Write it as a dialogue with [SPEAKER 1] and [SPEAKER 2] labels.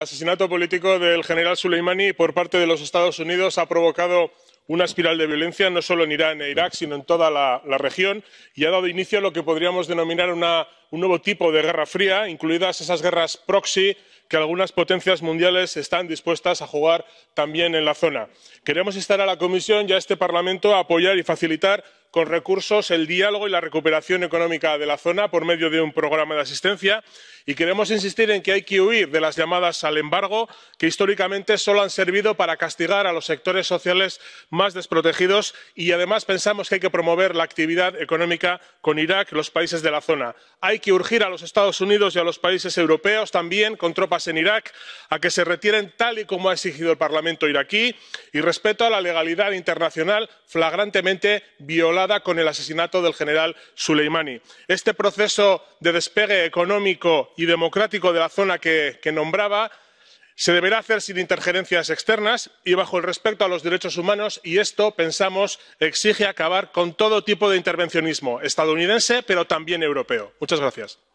[SPEAKER 1] El asesinato político del general Soleimani por parte de los Estados Unidos ha provocado una espiral de violencia no solo en Irán e Irak, sino en toda la, región y ha dado inicio a lo que podríamos denominar un nuevo tipo de guerra fría, incluidas esas guerras proxy que algunas potencias mundiales están dispuestas a jugar también en la zona. Queremos instar a la Comisión y a este Parlamento a apoyar y facilitar con recursos el diálogo y la recuperación económica de la zona por medio de un programa de asistencia y queremos insistir en que hay que huir de las llamadas al embargo que históricamente solo han servido para castigar a los sectores sociales más desprotegidos y además pensamos que hay que promover la actividad económica con Irak y los países de la zona. Hay que urgir a los Estados Unidos y a los países europeos también con tropas en Irak a que se retiren tal y como ha exigido el Parlamento iraquí y respeto a la legalidad internacional flagrantemente violada con el asesinato del general soleimani. este proceso de despegue económico y democrático de la zona que nombraba se deberá hacer sin interferencias externas y bajo el respeto a los derechos humanos y esto pensamos exige acabar con todo tipo de intervencionismo estadounidense pero también europeo. muchas gracias.